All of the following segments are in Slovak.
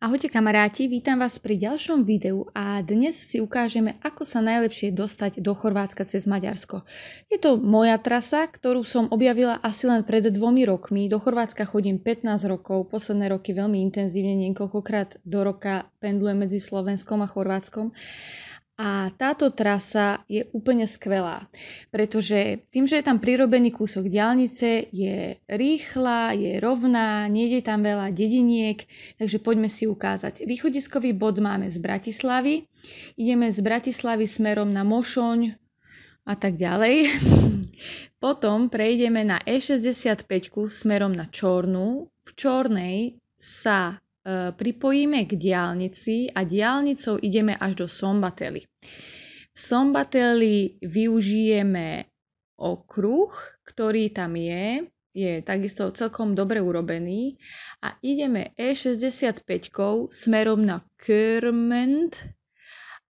Ahojte kamaráti, vítam vás pri ďalšom videu a dnes si ukážeme, ako sa najlepšie dostať do Chorvátska cez Maďarsko. Je to moja trasa, ktorú som objavila asi len pred dvomi rokmi. Do Chorvátska chodím 15 rokov, posledné roky veľmi intenzívne, niekoľkokrát do roka pendlujem medzi Slovenskom a Chorvátskom. A táto trasa je úplne skvelá, pretože tým, že je tam prirobený kúsok diálnice, je rýchla, je rovná, nejde tam veľa dediniek, takže poďme si ukázať. Východiskový bod máme z Bratislavy, ideme z Bratislavy smerom na Mošoň a tak ďalej. Potom prejdeme na E65 smerom na Čornú. V Čornej sa E, pripojíme k diálnici a diálnicou ideme až do Sombately. V Sombateli využijeme okruh, ktorý tam je, je takisto celkom dobre urobený a ideme E65 smerom na Kermend,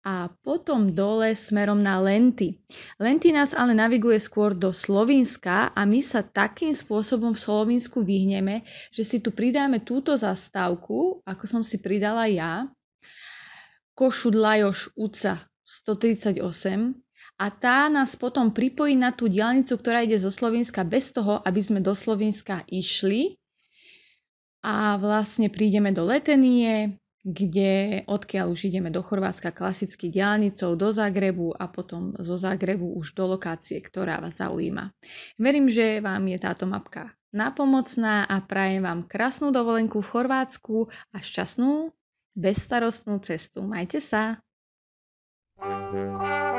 a potom dole smerom na Lenty. Lenty nás ale naviguje skôr do Slovinska a my sa takým spôsobom v Slovinsku vyhneme, že si tu pridáme túto zastávku, ako som si pridala ja, Košud Lajoš Uca 138 a tá nás potom pripojí na tú diálnicu, ktorá ide zo Slovenska bez toho, aby sme do Slovenska išli a vlastne prídeme do Letenie, kde odkiaľ už ideme do Chorvátska klasicky diálnicou do Zagrebu a potom zo Zagrebu už do lokácie, ktorá vás zaujíma. Verím, že vám je táto mapka napomocná a prajem vám krásnu dovolenku v Chorvátsku a šťastnú, bezstarostnú cestu. Majte sa! thank you